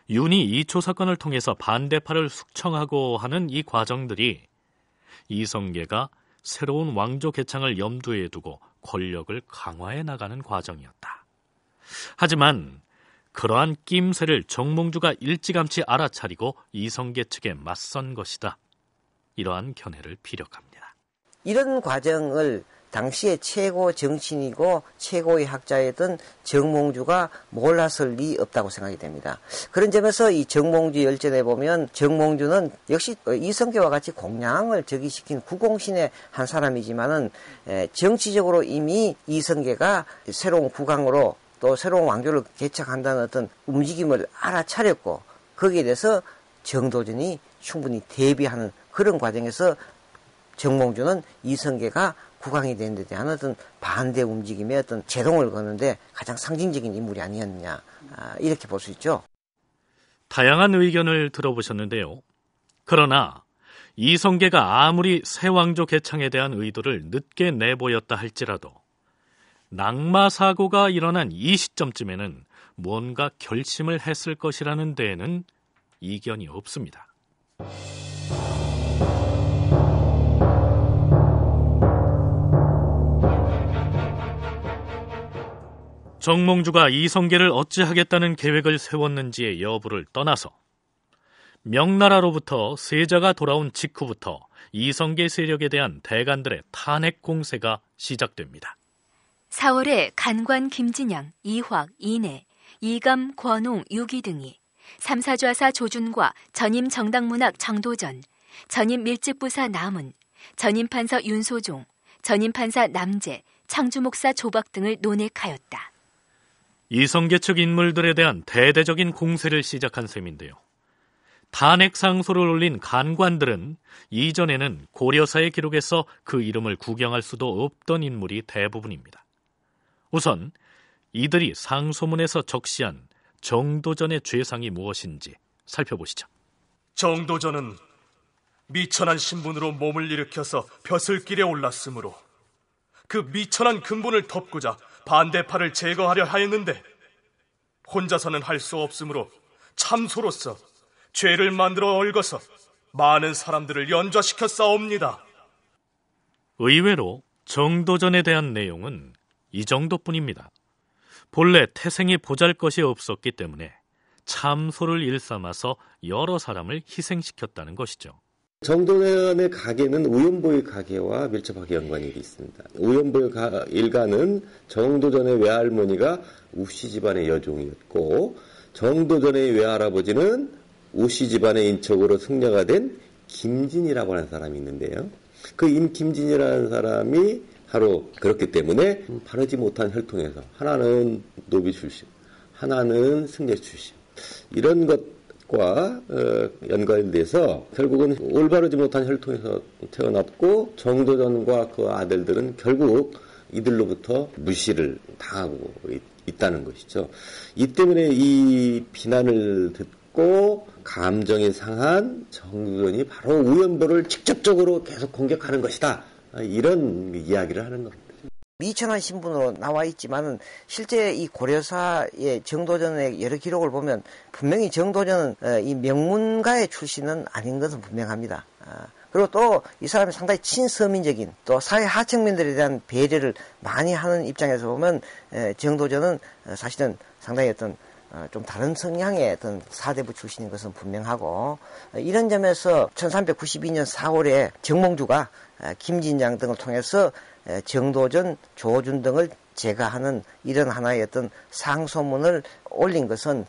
윤희 이초 사건을 통해서 반대파를 숙청하고 하는 이 과정들이 이성계가 새로운 왕조 개창을 염두에 두고 권력을 강화해 나가는 과정이었다. 하지만 그러한 낌새를 정몽주가 일찌감치 알아차리고 이성계 측에 맞선 것이다. 이러한 견해를 피력합니다. 이런 과정을 당시의 최고 정신이고 최고의 학자였던 정몽주가 몰랐을 리 없다고 생각이 됩니다. 그런 점에서 이 정몽주 열전에 보면 정몽주는 역시 이성계와 같이 공양을 즉위시킨 구공신의 한 사람이지만은 정치적으로 이미 이성계가 새로운 국왕으로 또 새로운 왕조를 개척한다는 어떤 움직임을 알아차렸고 거기에 대해서 정도전이 충분히 대비하는 그런 과정에서 정몽주는 이성계가 국왕이 되는 데 대한 어떤 반대 움직임에 어떤 제동을 거는데 가장 상징적인 인물이 아니었냐 아, 이렇게 볼 수 있죠. 다양한 의견을 들어보셨는데요. 그러나 이성계가 아무리 새 왕조 개창에 대한 의도를 늦게 내보였다 할지라도 낙마 사고가 일어난 이 시점쯤에는 뭔가 결심을 했을 것이라는 데에는 이견이 없습니다. 정몽주가 이성계를 어찌하겠다는 계획을 세웠는지의 여부를 떠나서 명나라로부터 세자가 돌아온 직후부터 이성계 세력에 대한 대간들의 탄핵 공세가 시작됩니다. 4월에 간관 김진영 이확, 이내, 이감, 권홍, 유기 등이 삼사좌사 조준과 전임 정당문학 정도전, 전임 밀집부사 남은, 전임 판사 윤소종, 전임 판사 남재, 창주목사 조박 등을 논핵하였다. 이성계 측 인물들에 대한 대대적인 공세를 시작한 셈인데요. 탄핵 상소를 올린 간관들은 이전에는 고려사의 기록에서 그 이름을 구경할 수도 없던 인물이 대부분입니다. 우선 이들이 상소문에서 적시한 정도전의 죄상이 무엇인지 살펴보시죠. 정도전은 미천한 신분으로 몸을 일으켜서 벼슬길에 올랐으므로 그 미천한 근본을 덮고자 반대파를 제거하려 하였는데 혼자서는 할 수 없으므로 참소로서 죄를 만들어 얽어서 많은 사람들을 연좌시켜싸웁니다 의외로 정도전에 대한 내용은 이 정도뿐입니다. 본래 태생이 보잘 것이 없었기 때문에 참소를 일삼아서 여러 사람을 희생시켰다는 것이죠. 정도회관의 가게는 우연보의 가게와 밀접하게 연관이 있습니다. 우연보의 가, 일가는 정도전의 외할머니가 우씨 집안의 여종이었고 정도전의 외할아버지는 우씨 집안의 인척으로 승려가 된 김진이라고 하는 사람이 있는데요. 그 임김진이라는 사람이 바로 그렇기 때문에 바르지 못한 혈통에서 하나는 노비 출신, 하나는 승려 출신 이런 것과 어, 연관돼서 결국은 올바르지 못한 혈통에서 태어났고 정조전과 그 아들들은 결국 이들로부터 무시를 당하고 있, 다는 것이죠. 이 때문에 이 비난을 듣고 감정이 상한 정조전이 바로 우연보를 직접적으로 계속 공격하는 것이다. 이런 이야기를 하는 겁니다. 미천한 신분으로 나와 있지만은 실제 이 고려사의 정도전의 여러 기록을 보면 분명히 정도전은 어, 이 명문가의 출신은 아닌 것은 분명합니다. 아, 그리고 또 이 사람이 상당히 친서민적인 또 사회 하층민들에 대한 배려를 많이 하는 입장에서 보면 정도전은 어, 사실은 상당히 어떤 어, 좀 다른 성향의 어떤 사대부 출신인 것은 분명하고 이런 점에서 1392년 4월에 정몽주가 어, 김진양 등을 통해서 어, 정도전, 조준 등을 제거하는 이런 하나의 어떤 상소문을 올린 것은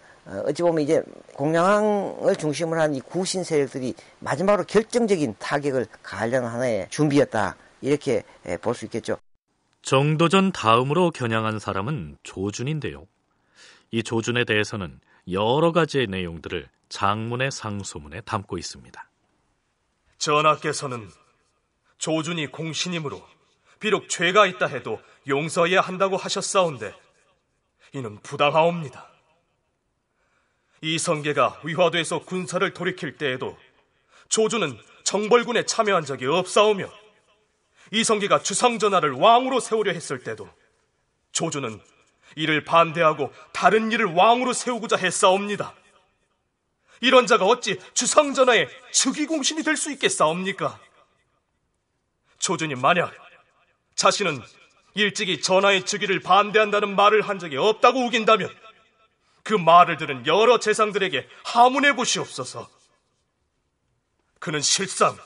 어찌 보면 이제 공양을 중심으로 한 이 구신 세력들이 마지막으로 결정적인 타격을 가하려는 하나의 준비였다 이렇게 볼 수 있겠죠. 정도전 다음으로 겨냥한 사람은 조준인데요. 이 조준에 대해서는 여러 가지의 내용들을 장문의 상소문에 담고 있습니다. 전하께서는 조준이 공신이므로 비록 죄가 있다 해도 용서해야 한다고 하셨사온데 이는 부당하옵니다. 이성계가 위화도에서 군사를 돌이킬 때에도 조준은 정벌군에 참여한 적이 없사오며 이성계가 주상전하를 왕으로 세우려 했을 때도 조준은 이를 반대하고 다른 이를 왕으로 세우고자 했사옵니다. 이런 자가 어찌 주상전하의 즉위공신이 될 수 있겠사옵니까? 조준이 만약 자신은 일찍이 전하의 즉위를 반대한다는 말을 한 적이 없다고 우긴다면 그 말을 들은 여러 재상들에게 하문해 곳이 없어서 그는 실상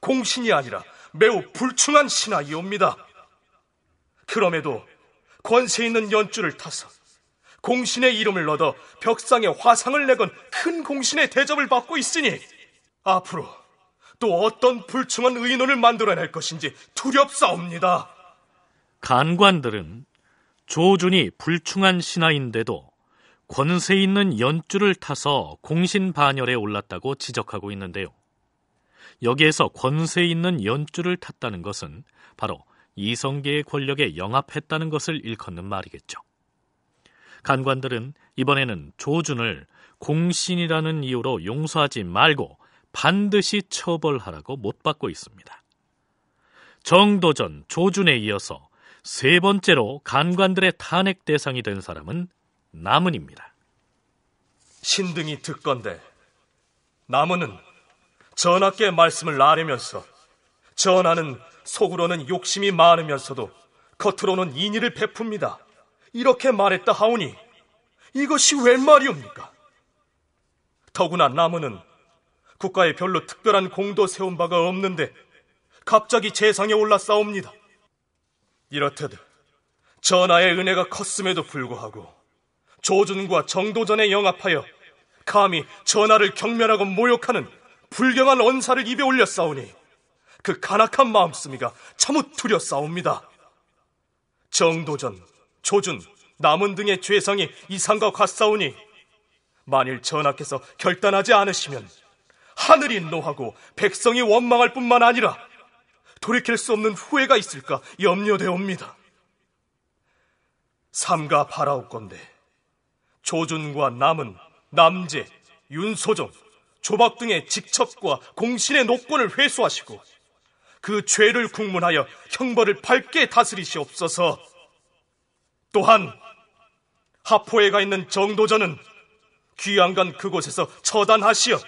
공신이 아니라 매우 불충한 신하이옵니다. 그럼에도 권세 있는 연줄을 타서 공신의 이름을 얻어 벽상에 화상을 내건 큰 공신의 대접을 받고 있으니 앞으로 또 어떤 불충한 의논을 만들어낼 것인지 두렵사옵니다. 간관들은 조준이 불충한 신하인데도 권세 있는 연줄을 타서 공신 반열에 올랐다고 지적하고 있는데요. 여기에서 권세 있는 연줄을 탔다는 것은 바로 이성계의 권력에 영합했다는 것을 일컫는 말이겠죠. 간관들은 이번에는 조준을 공신이라는 이유로 용서하지 말고 반드시 처벌하라고 못 받고 있습니다. 정도전, 조준에 이어서 세 번째로 간관들의 탄핵 대상이 된 사람은 남은입니다. 신등이 듣건데 남은은 전하께 말씀을 나르면서 전하는 속으로는 욕심이 많으면서도 겉으로는 인의를 베풉니다. 이렇게 말했다 하오니 이것이 웬 말이옵니까? 더구나 나무는 국가에 별로 특별한 공도 세운 바가 없는데 갑자기 재상에 올라 싸웁니다. 이렇듯 전하의 은혜가 컸음에도 불구하고 조준과 정도전에 영합하여 감히 전하를 경멸하고 모욕하는 불경한 언사를 입에 올려 싸우니 그 간악한 마음씀이가 참무 두려싸옵니다 정도전, 조준, 남은 등의 죄상이 이상과 같사오니 만일 전하께서 결단하지 않으시면 하늘이 노하고 백성이 원망할 뿐만 아니라 돌이킬 수 없는 후회가 있을까 염려되옵니다. 삼가 바라옵건데 조준과 남은, 남재, 윤소정 조박 등의 직첩과 공신의 노권을 회수하시고 그 죄를 국문하여 형벌을 밝게 다스리시옵소서. 또한 하포에 가 있는 정도전은 귀양간 그곳에서 처단하시어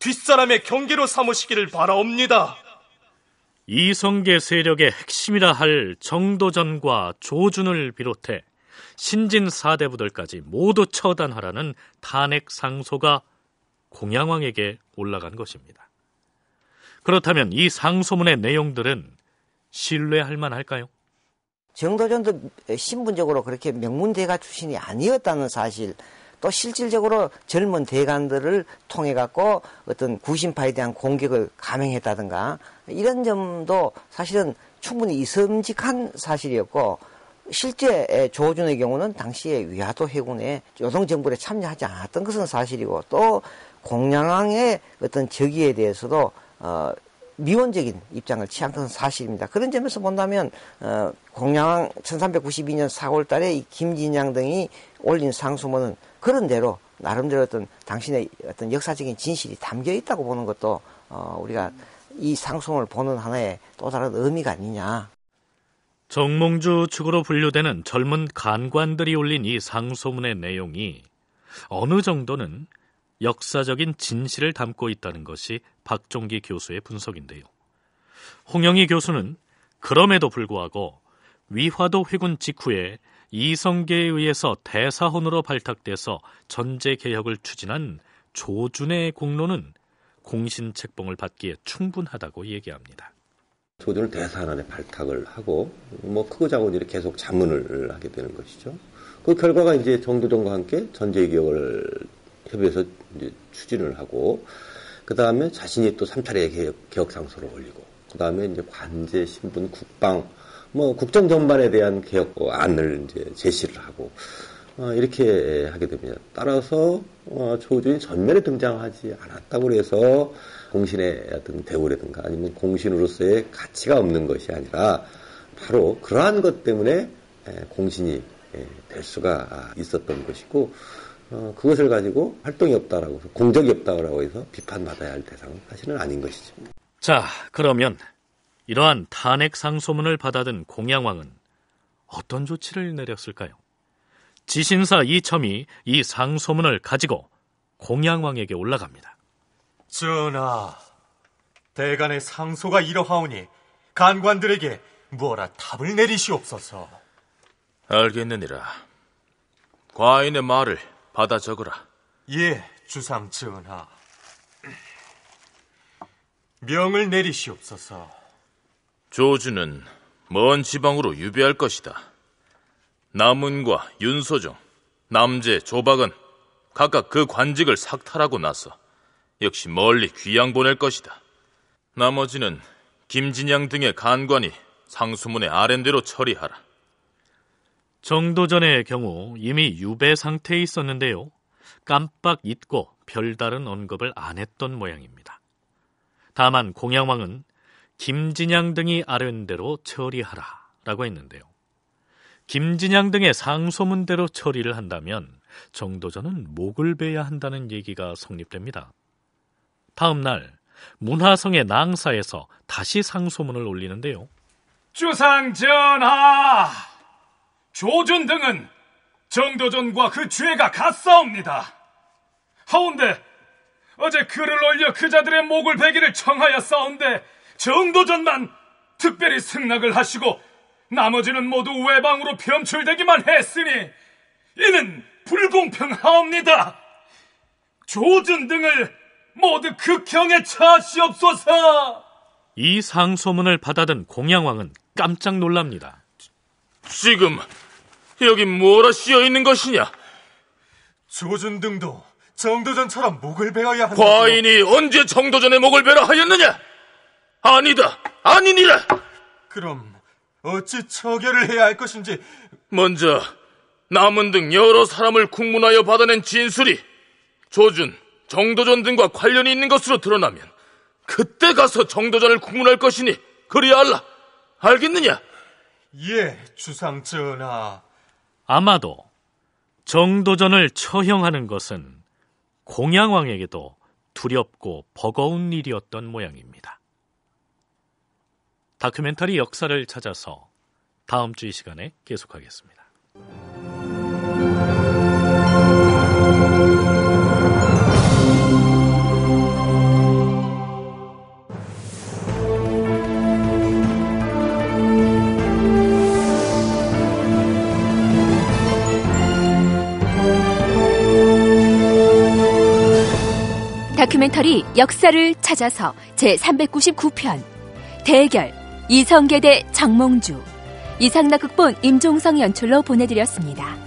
뒷사람의 경계로 삼으시기를 바라옵니다. 이성계 세력의 핵심이라 할 정도전과 조준을 비롯해 신진 사대부들까지 모두 처단하라는 탄핵 상소가 공양왕에게 올라간 것입니다. 그렇다면 이 상소문의 내용들은 신뢰할 만할까요? 정도전도 신분적으로 그렇게 명문 대가 출신이 아니었다는 사실 또 실질적으로 젊은 대관들을 통해 갖고 어떤 구심파에 대한 공격을 감행했다든가 이런 점도 사실은 충분히 이섬직한 사실이었고 실제 조준의 경우는 당시에 위화도 해군에 여성 정부에 참여하지 않았던 것은 사실이고 또공양왕의 어떤 적의에 대해서도 어, 미원적인 입장을 취한 것은 사실입니다. 그런 점에서 본다면 어, 공양왕 1392년 4월 달에 이 김진양 등이 올린 상소문은 그런 대로 나름대로 어떤 당신의 어떤 역사적인 진실이 담겨 있다고 보는 것도 어, 우리가 이 상소문을 보는 하나의 또 다른 의미가 아니냐. 정몽주 측으로 분류되는 젊은 간관들이 올린 이 상소문의 내용이 어느 정도는 역사적인 진실을 담고 있다는 것이 박종기 교수의 분석인데요. 홍영희 교수는 그럼에도 불구하고 위화도 회군 직후에 이성계에 의해서 대사헌으로 발탁돼서 전제 개혁을 추진한 조준의 공로는 공신 책봉을 받기에 충분하다고 얘기합니다. 조준을 대사헌 안에 발탁을 하고 뭐 크고 작은 일이 계속 자문을 하게 되는 것이죠. 그 결과가 이제 정두동과 함께 전제 개혁을 협의해서 이제 추진을 하고 그 다음에 자신이 또 3차례 개혁, 개혁 상소를 올리고 그 다음에 이제 관제 신분 국방 뭐 국정 전반에 대한 개혁안을 이제 제시를 하고 어, 이렇게 하게 됩니다. 따라서 어, 조준이 전면에 등장하지 않았다고 그래서 공신의 어떤 대우라든가 아니면 공신으로서의 가치가 없는 것이 아니라 바로 그러한 것 때문에 공신이 될 수가 있었던 것이고 어, 그것을 가지고 활동이 없다라고 해서 공적이 없다고 해서 비판받아야 할 대상은 사실은 아닌 것이죠. 자, 그러면 이러한 탄핵 상소문을 받아든 공양왕은 어떤 조치를 내렸을까요? 지신사 이첨이 이 상소문을 가지고 공양왕에게 올라갑니다. 전하, 대간의 상소가 이러하오니 간관들에게 무어라 답을 내리시옵소서. 알겠느니라. 과인의 말을 받아 적으라. 예, 주상 전하. 명을 내리시옵소서. 조주는 먼 지방으로 유배할 것이다. 남은과 윤소정 남재, 조박은 각각 그 관직을 삭탈하고 나서 역시 멀리 귀양 보낼 것이다. 나머지는 김진양 등의 간관이 상수문의 아랜대로 처리하라. 정도전의 경우 이미 유배 상태에 있었는데요. 깜빡 잊고 별다른 언급을 안 했던 모양입니다. 다만 공양왕은 김진양 등이 아른대로 처리하라라고 했는데요. 김진양 등의 상소문대로 처리를 한다면 정도전은 목을 베야 한다는 얘기가 성립됩니다. 다음 날 문화성의 낭사에서 다시 상소문을 올리는데요. 주상 전하! 조준 등은 정도전과 그 죄가 같사옵니다. 하운데 어제 글을 올려 그 자들의 목을 베기를 청하였사온데 정도전만 특별히 승낙을 하시고 나머지는 모두 외방으로 변출되기만 했으니 이는 불공평하옵니다. 조준 등을 모두 극형에 처하시옵소서. 이 상소문을 받아든 공양왕은 깜짝 놀랍니다. 지금 여기 뭐라 씌어 있는 것이냐? 조준 등도 정도전처럼 목을 베어야 한다. 과인이 언제 정도전의 목을 베라 하였느냐? 아니다, 아니니라. 그럼 어찌 처결을 해야 할 것인지 먼저 남은 등 여러 사람을 국문하여 받아낸 진술이 조준, 정도전 등과 관련이 있는 것으로 드러나면 그때 가서 정도전을 국문할 것이니 그리야 알라. 알겠느냐? 예, 주상 전하. 아마도 정도전을 처형하는 것은 공양왕에게도 두렵고 버거운 일이었던 모양입니다. 다큐멘터리 역사를 찾아서 다음 주이 시간에 계속하겠습니다. 다큐멘터리 역사를 찾아서 제399편 대결 이성계 대 정몽주 이상나 극본 임종성 연출로 보내드렸습니다.